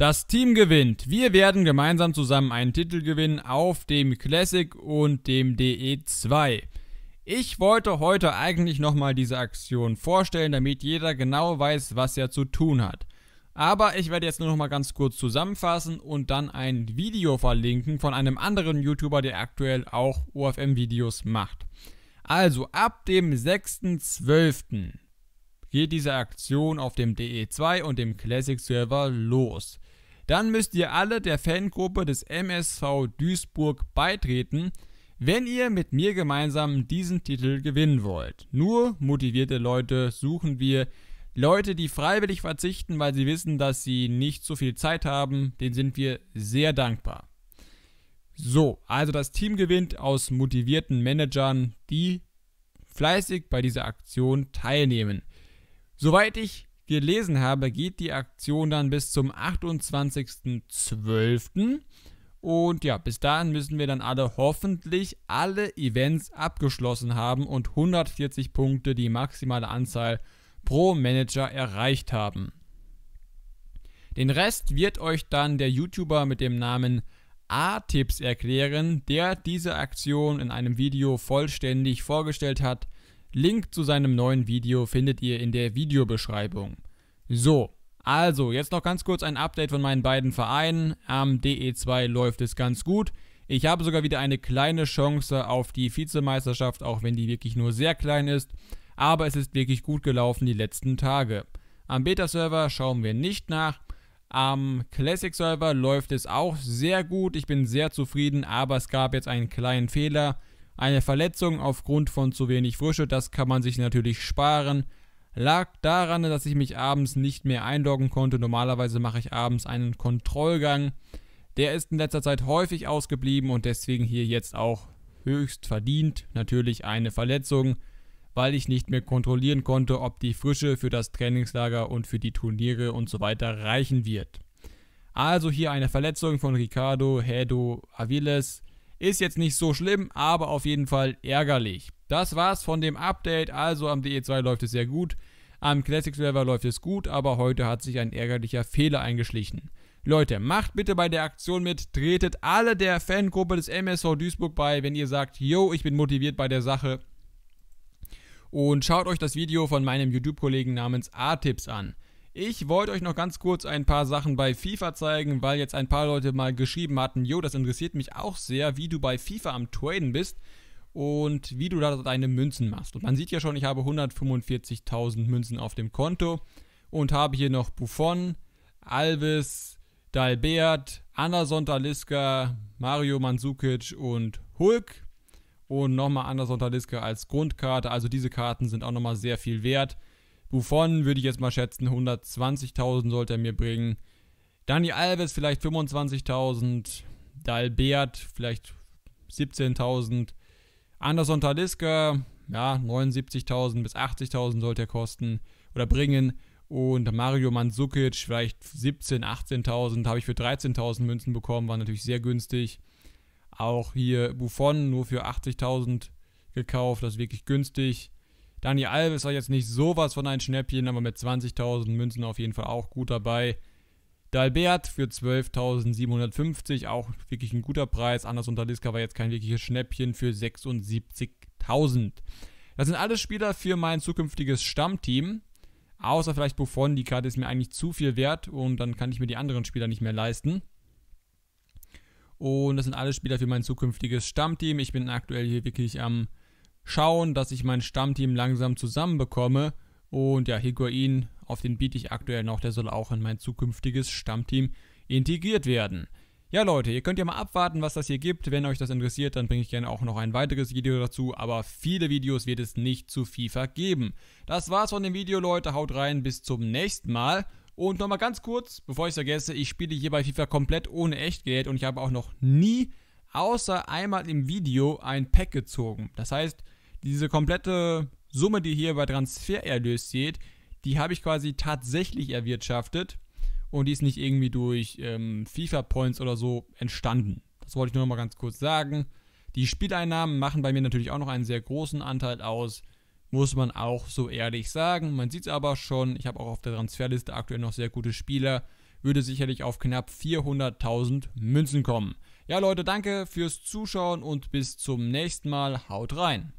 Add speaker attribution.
Speaker 1: Das Team gewinnt. Wir werden gemeinsam zusammen einen Titel gewinnen auf dem Classic und dem DE2. Ich wollte heute eigentlich nochmal diese Aktion vorstellen, damit jeder genau weiß, was er zu tun hat. Aber ich werde jetzt nur nochmal ganz kurz zusammenfassen und dann ein Video verlinken von einem anderen YouTuber, der aktuell auch OFM-Videos macht. Also ab dem 6.12. geht diese Aktion auf dem DE2 und dem Classic Server los dann müsst ihr alle der Fangruppe des MSV Duisburg beitreten, wenn ihr mit mir gemeinsam diesen Titel gewinnen wollt. Nur motivierte Leute suchen wir. Leute, die freiwillig verzichten, weil sie wissen, dass sie nicht so viel Zeit haben, denen sind wir sehr dankbar. So, also das Team gewinnt aus motivierten Managern, die fleißig bei dieser Aktion teilnehmen. Soweit ich gelesen habe, geht die Aktion dann bis zum 28.12. Und ja, bis dahin müssen wir dann alle hoffentlich alle Events abgeschlossen haben und 140 Punkte die maximale Anzahl pro Manager erreicht haben. Den Rest wird euch dann der YouTuber mit dem Namen A-Tipps erklären, der diese Aktion in einem Video vollständig vorgestellt hat Link zu seinem neuen Video findet ihr in der Videobeschreibung. So, also jetzt noch ganz kurz ein Update von meinen beiden Vereinen. Am DE2 läuft es ganz gut. Ich habe sogar wieder eine kleine Chance auf die Vizemeisterschaft, auch wenn die wirklich nur sehr klein ist. Aber es ist wirklich gut gelaufen die letzten Tage. Am Beta-Server schauen wir nicht nach. Am Classic-Server läuft es auch sehr gut. Ich bin sehr zufrieden, aber es gab jetzt einen kleinen Fehler. Eine Verletzung aufgrund von zu wenig Frische, das kann man sich natürlich sparen. Lag daran, dass ich mich abends nicht mehr einloggen konnte. Normalerweise mache ich abends einen Kontrollgang. Der ist in letzter Zeit häufig ausgeblieben und deswegen hier jetzt auch höchst verdient natürlich eine Verletzung, weil ich nicht mehr kontrollieren konnte, ob die Frische für das Trainingslager und für die Turniere und so weiter reichen wird. Also hier eine Verletzung von Ricardo Hedo Aviles ist jetzt nicht so schlimm, aber auf jeden Fall ärgerlich. Das war's von dem Update. Also am DE2 läuft es sehr gut. Am Classic Server läuft es gut, aber heute hat sich ein ärgerlicher Fehler eingeschlichen. Leute, macht bitte bei der Aktion mit, tretet alle der Fangruppe des MSV Duisburg bei, wenn ihr sagt, yo, ich bin motiviert bei der Sache. Und schaut euch das Video von meinem YouTube-Kollegen namens a an. Ich wollte euch noch ganz kurz ein paar Sachen bei FIFA zeigen, weil jetzt ein paar Leute mal geschrieben hatten, jo, das interessiert mich auch sehr, wie du bei FIFA am Traden bist und wie du da deine Münzen machst. Und man sieht ja schon, ich habe 145.000 Münzen auf dem Konto und habe hier noch Buffon, Alves, Dalbert, Anderson Taliska, Mario Mandzukic und Hulk. Und nochmal Anderson Taliska als Grundkarte. Also diese Karten sind auch nochmal sehr viel wert. Buffon würde ich jetzt mal schätzen, 120.000 sollte er mir bringen. Dani Alves vielleicht 25.000. Dalbert vielleicht 17.000. Anderson Taliska, ja, 79.000 bis 80.000 sollte er kosten oder bringen. Und Mario Mandzukic vielleicht 17.000, 18.000 habe ich für 13.000 Münzen bekommen, war natürlich sehr günstig. Auch hier Buffon nur für 80.000 gekauft, das ist wirklich günstig. Dani Alves war jetzt nicht sowas von ein Schnäppchen, aber mit 20.000 Münzen auf jeden Fall auch gut dabei. Dalbert für 12.750, auch wirklich ein guter Preis. Anders unter Liska war jetzt kein wirkliches Schnäppchen für 76.000. Das sind alle Spieler für mein zukünftiges Stammteam. Außer vielleicht Buffon, die Karte ist mir eigentlich zu viel wert und dann kann ich mir die anderen Spieler nicht mehr leisten. Und das sind alle Spieler für mein zukünftiges Stammteam. Ich bin aktuell hier wirklich am schauen, dass ich mein Stammteam langsam zusammenbekomme. Und ja, Higuain, auf den biete ich aktuell noch, der soll auch in mein zukünftiges Stammteam integriert werden. Ja Leute, ihr könnt ja mal abwarten, was das hier gibt. Wenn euch das interessiert, dann bringe ich gerne auch noch ein weiteres Video dazu. Aber viele Videos wird es nicht zu FIFA geben. Das war's von dem Video, Leute. Haut rein, bis zum nächsten Mal. Und nochmal ganz kurz, bevor ich es vergesse, ich spiele hier bei FIFA komplett ohne Echtgeld und ich habe auch noch nie, außer einmal im Video, ein Pack gezogen. Das heißt, diese komplette Summe, die hier bei Transfererlös steht, die habe ich quasi tatsächlich erwirtschaftet und die ist nicht irgendwie durch ähm, FIFA-Points oder so entstanden. Das wollte ich nur noch mal ganz kurz sagen. Die Spieleinnahmen machen bei mir natürlich auch noch einen sehr großen Anteil aus, muss man auch so ehrlich sagen. Man sieht es aber schon, ich habe auch auf der Transferliste aktuell noch sehr gute Spieler, würde sicherlich auf knapp 400.000 Münzen kommen. Ja Leute, danke fürs Zuschauen und bis zum nächsten Mal. Haut rein!